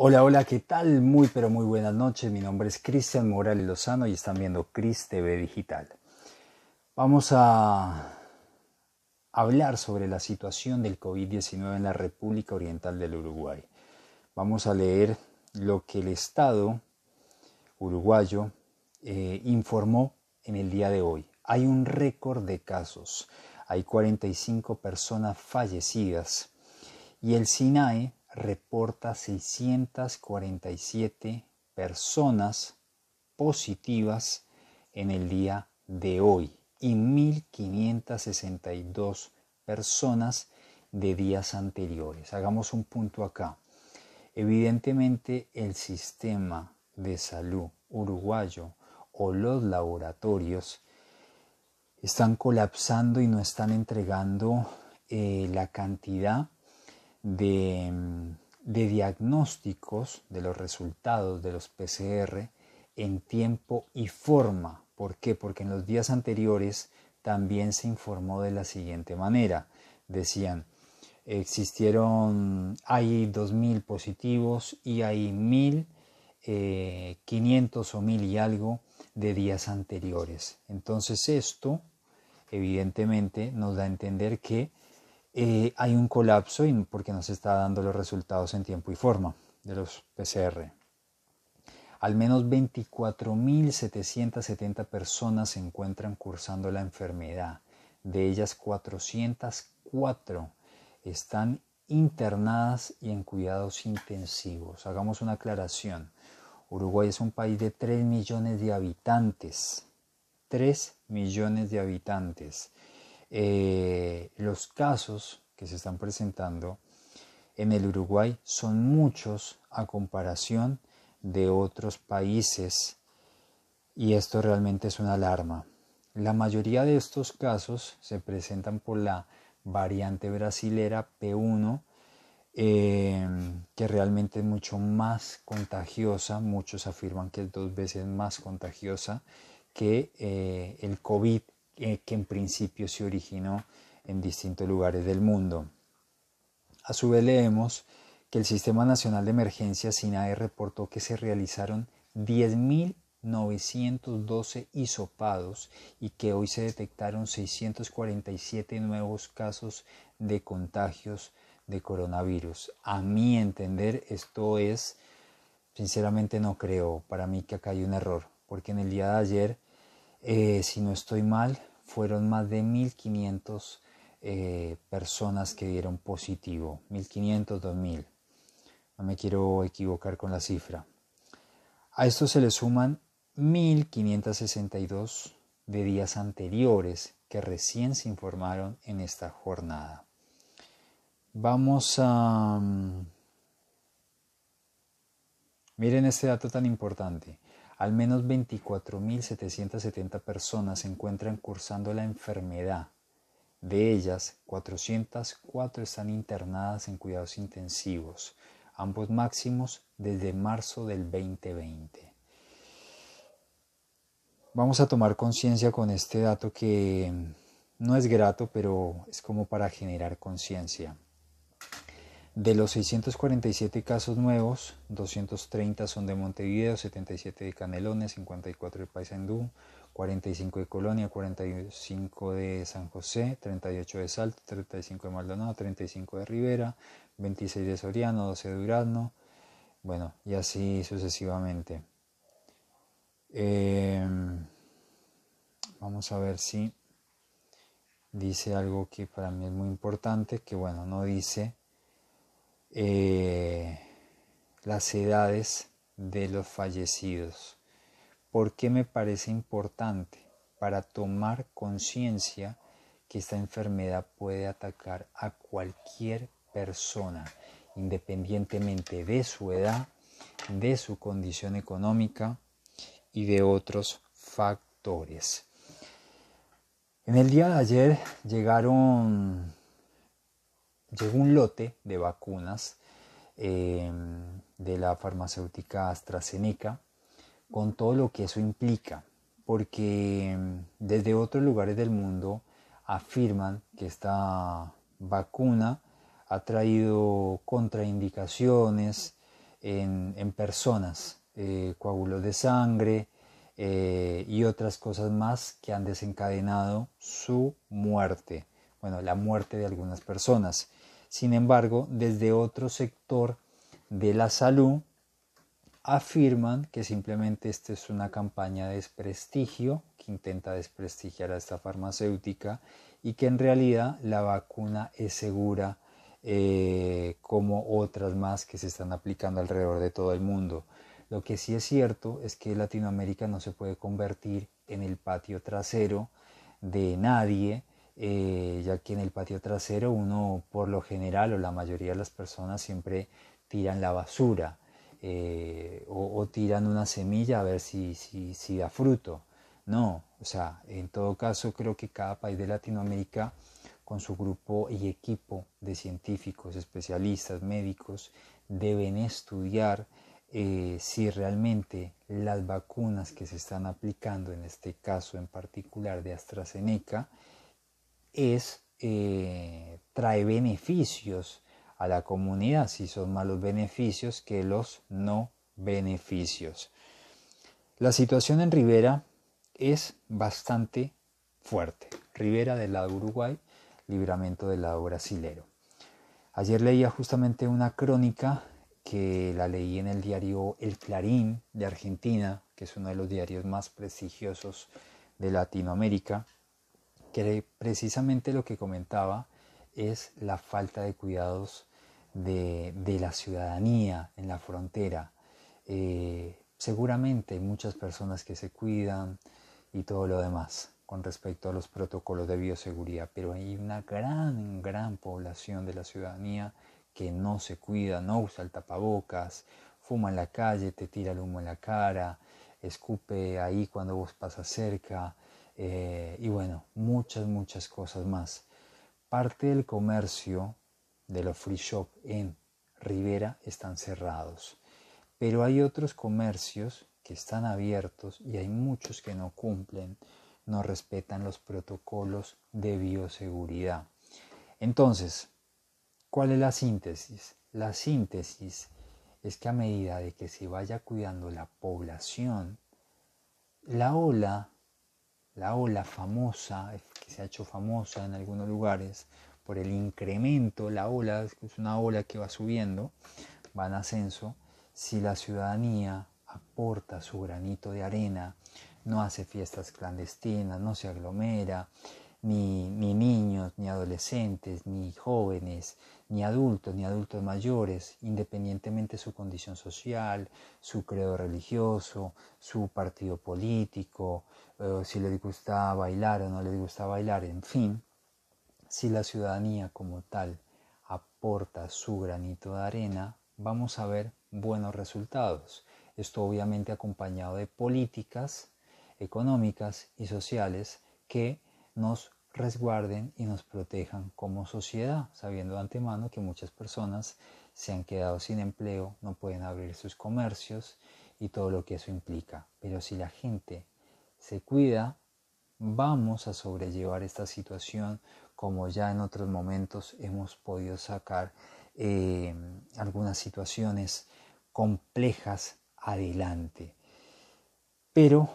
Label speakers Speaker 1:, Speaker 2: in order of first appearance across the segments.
Speaker 1: Hola, hola, ¿qué tal? Muy, pero muy buenas noches. Mi nombre es Cristian Morales Lozano y están viendo Cris TV Digital. Vamos a hablar sobre la situación del COVID-19 en la República Oriental del Uruguay. Vamos a leer lo que el Estado uruguayo eh, informó en el día de hoy. Hay un récord de casos. Hay 45 personas fallecidas. Y el SINAE reporta 647 personas positivas en el día de hoy y 1.562 personas de días anteriores. Hagamos un punto acá. Evidentemente el sistema de salud uruguayo o los laboratorios están colapsando y no están entregando eh, la cantidad Mm, de, diagnósticos de los resultados de los PCR en tiempo y forma. ¿Por qué? Porque en los días anteriores también se informó de la siguiente manera. Decían, existieron, hay 2.000 positivos y hay 1.500 eh, o 1.000 y algo de días anteriores. Entonces esto, evidentemente, nos da a entender que eh, hay un colapso porque no se está dando los resultados en tiempo y forma de los PCR. Al menos 24.770 personas se encuentran cursando la enfermedad. De ellas 404 están internadas y en cuidados intensivos. Hagamos una aclaración. Uruguay es un país de 3 millones de habitantes. 3 millones de habitantes. Eh, los casos que se están presentando en el Uruguay son muchos a comparación de otros países y esto realmente es una alarma. La mayoría de estos casos se presentan por la variante brasilera P1 em, que realmente es mucho más contagiosa, muchos afirman que es dos veces más contagiosa que eh, el COVID eh, que en principio se originó en distintos lugares del mundo. A su vez leemos que el Sistema Nacional de Emergencias SINAE reportó que se realizaron 10.912 hisopados y que hoy se detectaron 647 nuevos casos de contagios de coronavirus. A mi entender esto es, sinceramente no creo, para mí que acá hay un error, porque en el día de ayer, eh, si no estoy mal, fueron más de 1.500 eh, personas que dieron positivo, 1.500, 2.000. No me quiero equivocar con la cifra. A esto se le suman 1.562 de días anteriores que recién se informaron en esta jornada. Vamos a... Mm, miren este dato tan importante. Al menos 24.770 personas se encuentran cursando la enfermedad. De ellas, 404 están internadas en cuidados intensivos, ambos máximos desde marzo del 2020. Vamos a tomar conciencia con este dato que no es grato, pero es como para generar conciencia. De los 647 casos nuevos, 230 son de Montevideo, 77 de Canelones, 54 de Paysandú, 45 de Colonia, 45 de San José, 38 de Salto, 35 de Maldonado, 35 de Rivera, 26 de Soriano, 12 de Durazno, bueno, y así sucesivamente. Em, vamos a ver si dice algo que para mí es muy importante, que bueno, no dice eh, las edades de los fallecidos. porque me parece importante? Para tomar conciencia que esta enfermedad puede atacar a cualquier persona, independientemente de su edad, de su condición económica y de otros factores. En el día de ayer llegaron llegó un lote de vacunas eh, de la farmacéutica AstraZeneca con todo lo que eso implica, porque mm, desde otros lugares del mundo afirman que esta vacuna ha traído contraindicaciones en, personas, eh, coágulos de sangre eh, y otras cosas más que han desencadenado su muerte, bueno, la muerte de algunas personas. Sin embargo, desde otro sector de la salud afirman que simplemente esta es una campaña de desprestigio que intenta desprestigiar a esta farmacéutica y que en realidad la vacuna es segura eh, como otras más que se están aplicando alrededor de todo el mundo. Lo que sí es cierto es que Latinoamérica no se puede convertir en el patio trasero de nadie eh, ya que en el patio trasero uno por lo general o la mayoría de las personas siempre tiran la basura eh, o, tiran una semilla a ver si, si, da fruto. No, o sea, en todo caso creo que cada país de Latinoamérica con su grupo y equipo de científicos, especialistas, médicos, deben estudiar eh, si realmente las vacunas que se están aplicando, en este caso en particular de AstraZeneca, es, eh, trae beneficios a la comunidad, si son malos beneficios que los no beneficios. La situación en Rivera es bastante fuerte. Rivera del lado Uruguay, libramiento del lado brasilero. Ayer leía justamente una crónica que la leí en el diario El Clarín de Argentina, que es uno de los diarios más prestigiosos de Latinoamérica, que precisamente lo que comentaba es la falta de cuidados de, de la ciudadanía en la frontera. Eh, seguramente hay muchas personas que se cuidan y todo lo demás con respecto a los protocolos de bioseguridad, pero hay una gran, gran población de la ciudadanía que no se cuida, no usa el tapabocas, fuma en la calle, te tira el humo en la cara, escupe ahí cuando vos pasas cerca, eh, y bueno, muchas, muchas cosas más. Parte del comercio de los free shop en Rivera están cerrados, pero hay otros comercios que están abiertos y hay muchos que no cumplen, no respetan los protocolos de bioseguridad. Entonces, ¿cuál es la síntesis? La síntesis es que a medida de que se vaya cuidando la población, la ola la ola famosa, que se ha hecho famosa en algunos lugares por el incremento, la ola, es una ola que va subiendo, va en ascenso, si la ciudadanía aporta su granito de arena, no hace fiestas clandestinas, no se aglomera, ni, niños, ni adolescentes, ni jóvenes, ni adultos, ni adultos mayores, independientemente de su condición social, su credo religioso, su partido político, eh, si le gusta bailar o no le gusta bailar, en fin, si la ciudadanía como tal aporta su granito de arena, vamos a ver buenos resultados. Esto obviamente acompañado de políticas económicas y sociales que nos resguarden y nos protejan como sociedad, sabiendo de antemano que muchas personas se han quedado sin empleo, no pueden abrir sus comercios y todo lo que eso implica. Pero si la gente se cuida, vamos a sobrellevar esta situación como ya en otros momentos hemos podido sacar eh, algunas situaciones complejas adelante. Pero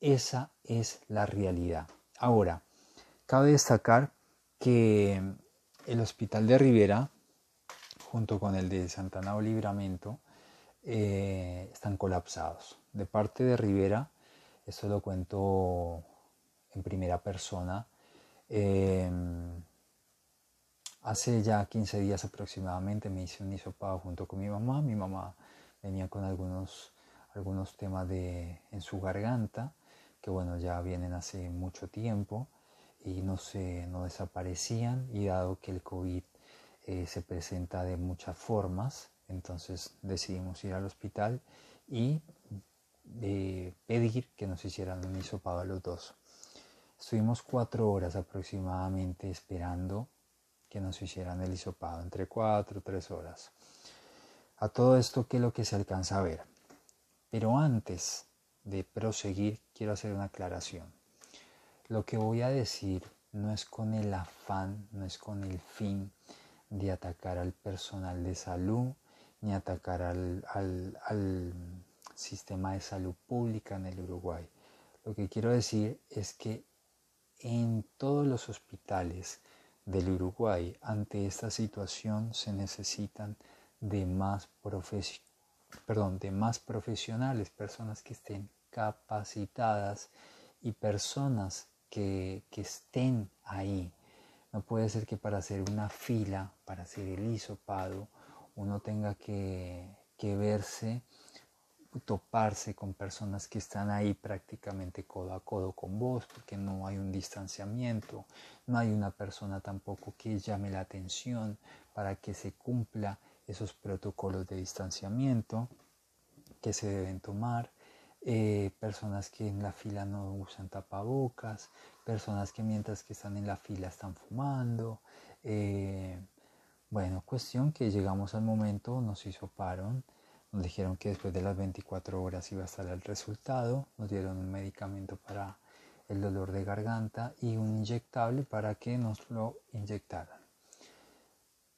Speaker 1: esa es la realidad. Ahora, cabe destacar que el hospital de Rivera, junto con el de Santana o Libramento, eh, están colapsados. De parte de Rivera, esto lo cuento en primera persona, em, hace ya 15 días aproximadamente me hice un hisopado junto con mi mamá. Mi mamá venía con algunos, algunos temas de, en su garganta, que bueno, ya vienen hace mucho tiempo y no, se, no desaparecían y dado que el COVID eh, se presenta de muchas formas, entonces decidimos ir al hospital y eh, pedir que nos hicieran un hisopado a los dos. Estuvimos cuatro horas aproximadamente esperando que nos hicieran el hisopado, entre cuatro y tres horas. A todo esto, ¿qué es lo que se alcanza a ver? Pero antes de proseguir, quiero hacer una aclaración. Lo que voy a decir no es con el afán, no es con el fin de atacar al personal de salud, ni atacar al, sistema de salud pública en el Uruguay. Lo que quiero decir es que en todos los hospitales del Uruguay ante esta situación se necesitan de más, perdón, de más profesionales, personas que estén capacitadas y personas que, estén ahí. No puede ser que para hacer una fila, para hacer el hisopado, uno tenga que, que verse, toparse con personas que están ahí prácticamente codo a codo con vos, porque no hay un distanciamiento, no hay una persona tampoco que llame la atención para que se cumpla esos protocolos de distanciamiento que se deben tomar. Eh, personas que en la fila no usan tapabocas, personas que mientras que están en la fila están fumando. Eh, bueno, cuestión que llegamos al momento, nos hizo parón, nos dijeron que después de las 24 horas iba a estar el resultado, nos dieron un medicamento para el dolor de garganta y un inyectable para que nos lo inyectaran.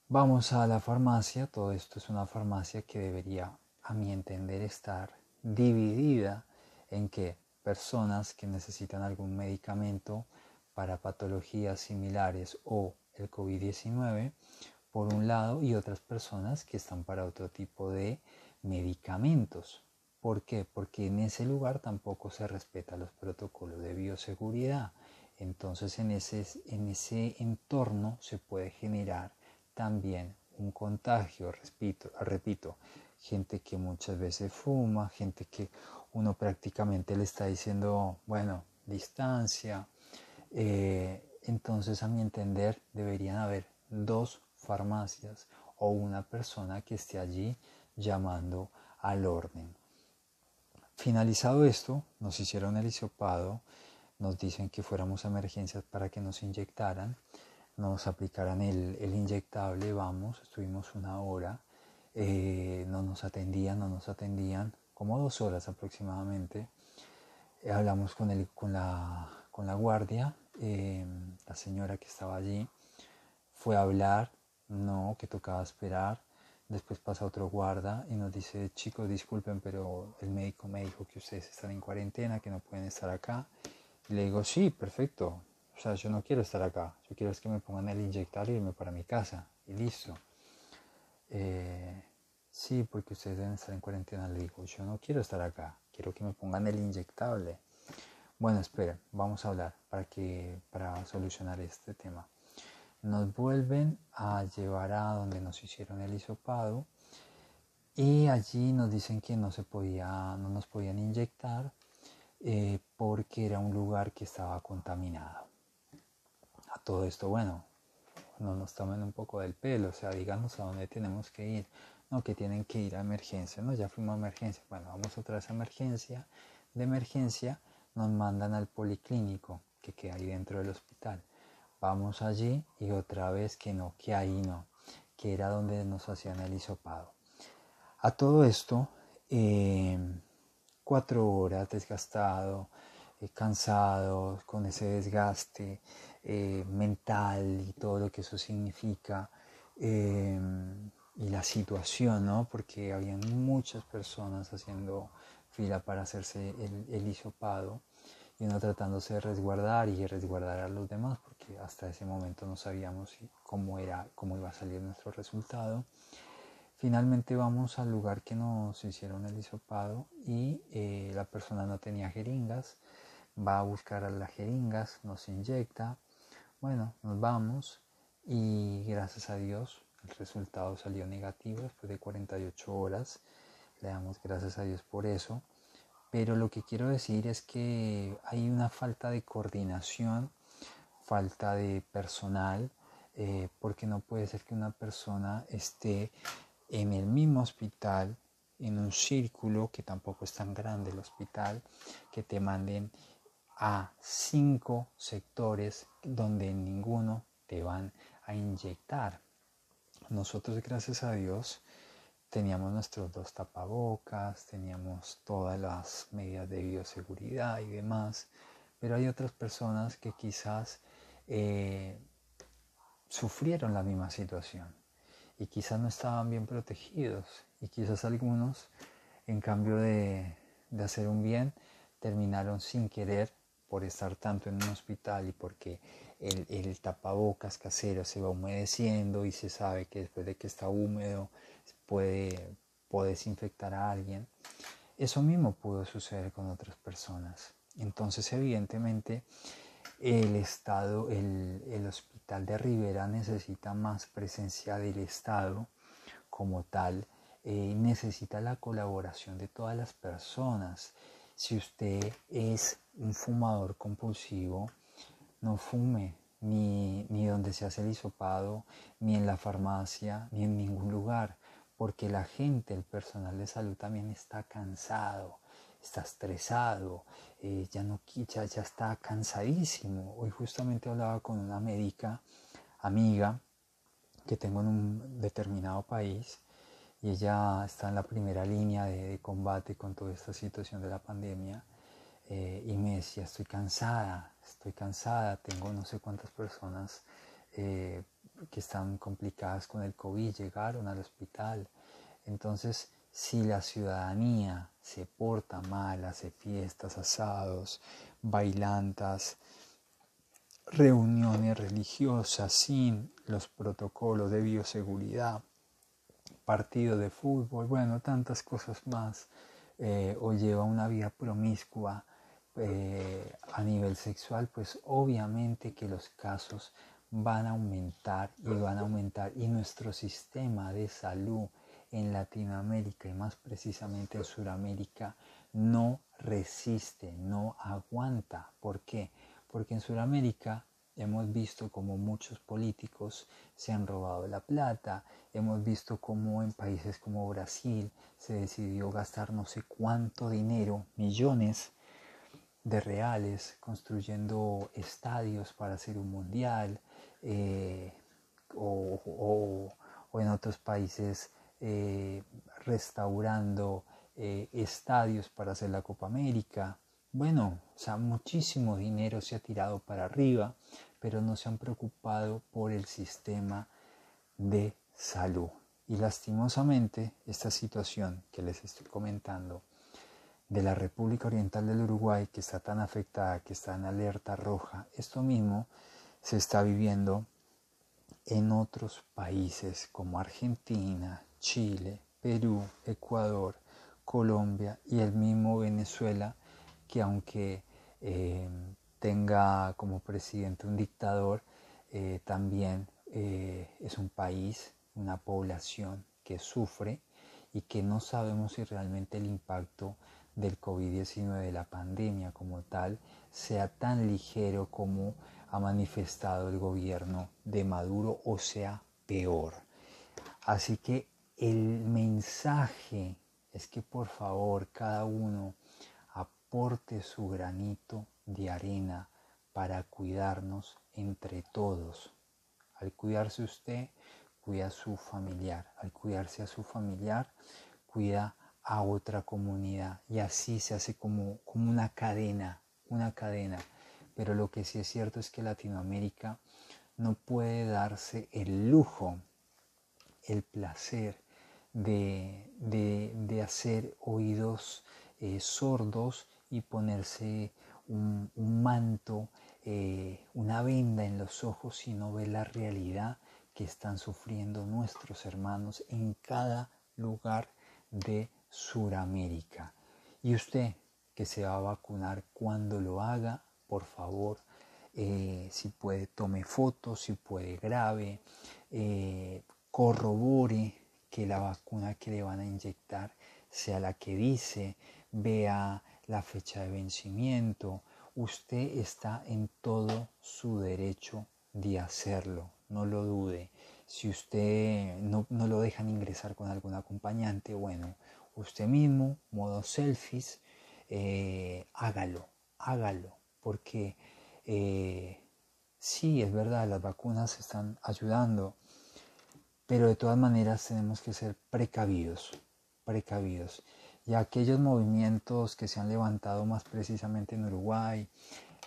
Speaker 1: Vamos a la farmacia, todo esto es una farmacia que debería, a mi entender, estar dividida en que personas que necesitan algún medicamento para patologías similares o el COVID-19, por un lado, y otras personas que están para otro tipo de medicamentos. ¿Por qué? Porque en ese lugar tampoco se respetan los protocolos de bioseguridad. Entonces en ese, en ese entorno se puede generar también un contagio, repito gente que muchas veces fuma, gente que uno prácticamente le está diciendo, bueno, distancia. Eh, entonces, a mi entender, deberían haber dos farmacias o una persona que esté allí llamando al orden. Finalizado esto, nos hicieron el isopado, nos dicen que fuéramos a emergencias para que nos inyectaran, nos aplicaran el, el inyectable, vamos, estuvimos una hora eh, no nos atendían, no nos atendían, como dos horas aproximadamente. Eh, hablamos con, el, con, la, guardia, em, la señora que estaba allí fue a hablar, no, que tocaba esperar. Después pasa otro guarda y nos dice, chicos, disculpen, pero el médico me dijo que ustedes están en cuarentena, que no pueden estar acá. Y le digo, sí, perfecto. O sea, yo no quiero estar acá. Yo quiero es que me pongan el inyectar y e irme para mi casa. Y listo. Eh, sí, porque ustedes deben estar en cuarentena. Le digo, yo no quiero estar acá, quiero que me pongan el inyectable. Bueno, esperen, vamos a hablar para, que, para solucionar este tema. Nos vuelven a llevar a donde nos hicieron el hisopado y allí nos dicen que no se podía, no nos podían inyectar eh, porque era un lugar que estaba contaminado. A todo esto, bueno, no nos tomen un poco del pelo, o sea, díganos a dónde tenemos que ir, no, que tienen que ir a emergencia, no, ya fuimos a emergencia, bueno, vamos otra vez a emergencia, de emergencia nos mandan al policlínico que queda ahí dentro del hospital, vamos allí y otra vez que no, que ahí no, que era donde nos hacían el hisopado. A todo esto, eh, cuatro horas desgastado, eh, cansados, con ese desgaste eh, mental y todo lo que eso significa. Em, y la situación, ¿no? Porque habían muchas personas haciendo fila para hacerse el, el hisopado y uno tratándose de resguardar y resguardar a los demás porque hasta ese momento no sabíamos cómo era cómo iba a salir nuestro resultado finalmente vamos al lugar que nos hicieron el hisopado y eh, la persona no tenía jeringas va a buscar a las jeringas, nos inyecta, bueno, nos vamos y gracias a Dios el resultado salió negativo después de 48 horas, le damos gracias a Dios por eso, pero lo que quiero decir es que hay una falta de coordinación, falta de personal, eh, porque no puede ser que una persona esté en el mismo hospital, en un círculo que tampoco es tan grande el hospital, que te manden a cinco sectores donde ninguno te van a inyectar. Nosotros, gracias a Dios, teníamos nuestros dos tapabocas, teníamos todas las medidas de bioseguridad y demás, pero hay otras personas que quizás eh, sufrieron la misma situación y quizás no estaban bien protegidos y quizás algunos, en cambio de, de hacer un bien, terminaron sin querer por estar tanto en un hospital y porque el, tapabocas casero se va humedeciendo y se sabe que después de que está húmedo puede, desinfectar a alguien. Eso mismo pudo suceder con otras personas. Entonces, evidentemente, el Estado, el, el hospital de Rivera necesita más presencia del Estado como tal, eh, necesita la colaboración de todas las personas. Si usted es un fumador compulsivo, no fume ni, ni donde se hace el hisopado, ni en la farmacia, ni en ningún lugar, porque la gente, el personal de salud también está cansado está estresado, eh, ya, no, ya está cansadísimo. Hoy justamente hablaba con una médica amiga que tengo en un determinado país y ella está en la primera línea de, combate con toda esta situación de la pandemia eh, y me decía, estoy cansada, estoy cansada, tengo no sé cuántas personas eh, que están complicadas con el COVID, llegaron al hospital. Entonces, si la ciudadanía se porta mal, hace fiestas, asados, bailantas, reuniones religiosas sin los protocolos de bioseguridad, partido de fútbol, bueno, tantas cosas más, eh, o lleva una vida promiscua eh, a nivel sexual, pues obviamente que los casos van a aumentar y van a aumentar y nuestro sistema de salud en Latinoamérica y más precisamente en Sudamérica no resiste, no aguanta. ¿Por qué? Porque en Sudamérica Hemos visto cómo muchos políticos se han robado la plata, hemos visto cómo en países como Brasil se decidió gastar no sé cuánto dinero, millones de reales, construyendo estadios para hacer un mundial, eh, o, en otros países eh, restaurando eh, estadios para hacer la Copa América bueno, o sea, muchísimo dinero se ha tirado para arriba, pero no se han preocupado por el sistema de salud. Y lastimosamente, esta situación que les estoy comentando de la República Oriental del Uruguay, que está tan afectada, que está en alerta roja, esto mismo se está viviendo en otros países como Argentina, Chile, Perú, Ecuador, Colombia y el mismo Venezuela, que aunque eh, tenga como presidente un dictador, eh, también eh, es un país, una población que sufre y que no sabemos si realmente el impacto del COVID-19, de la pandemia como tal, sea tan ligero como ha manifestado el gobierno de Maduro o sea peor. Así que el mensaje es que por favor cada uno aporte su granito de arena para cuidarnos entre todos. Al cuidarse usted, cuida a su familiar. Al cuidarse a su familiar, cuida a otra comunidad. Y así se hace como, una cadena, una cadena. Pero lo que sí es cierto es que Latinoamérica no puede darse el lujo, el placer de, hacer oídos eh, sordos y ponerse un, manto, eh, una venda en los ojos y no ver la realidad que están sufriendo nuestros hermanos en cada lugar de Suramérica. Y usted que se va a vacunar cuando lo haga, por favor, eh, si puede tome fotos, si puede grave, eh, corrobore que la vacuna que le van a inyectar sea la que dice, vea la fecha de vencimiento. Usted está en todo su derecho de hacerlo, no lo dude. Si usted no, lo dejan ingresar con algún acompañante, bueno, usted mismo, modo selfies, eh, hágalo, hágalo, porque eh, sí, es verdad, las vacunas están ayudando, pero de todas maneras tenemos que ser precavidos, precavidos y aquellos movimientos que se han levantado más precisamente en Uruguay,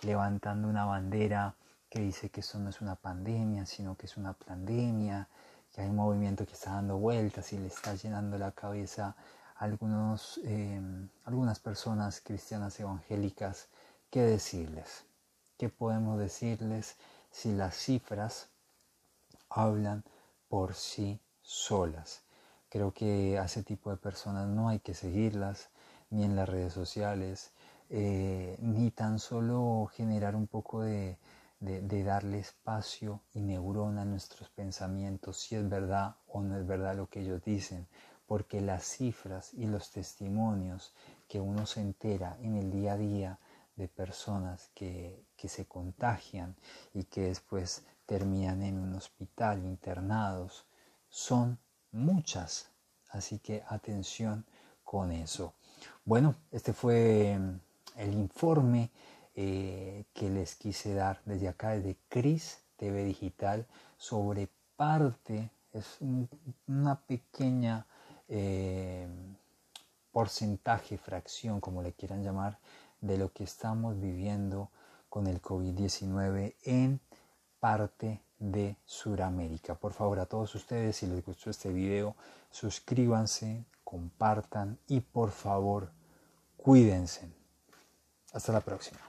Speaker 1: levantando una bandera que dice que esto no es una pandemia, sino que es una pandemia, que hay un movimiento que está dando vueltas y le está llenando la cabeza a algunos, em, algunas personas cristianas evangélicas, ¿qué decirles? ¿Qué podemos decirles si las cifras hablan por sí solas? Creo que a ese tipo de personas no hay que seguirlas, ni en las redes sociales, eh, ni tan solo generar un poco de, darle espacio y neurona a nuestros pensamientos, si es verdad o no es verdad lo que ellos dicen, porque las cifras y los testimonios que uno se entera en el día a día de personas que, que se contagian y que después terminan en un hospital internados son muchas. Así que atención con eso. Bueno, este fue em, el informe eh, que les quise dar desde acá, desde Cris TV Digital, sobre parte, es una pequeña em, porcentaje, fracción, como le quieran llamar, de lo que estamos viviendo con el COVID-19 en parte de Sudamérica. Por favor, a todos ustedes, si les gustó este video, suscríbanse, compartan y por favor, cuídense. Hasta la próxima.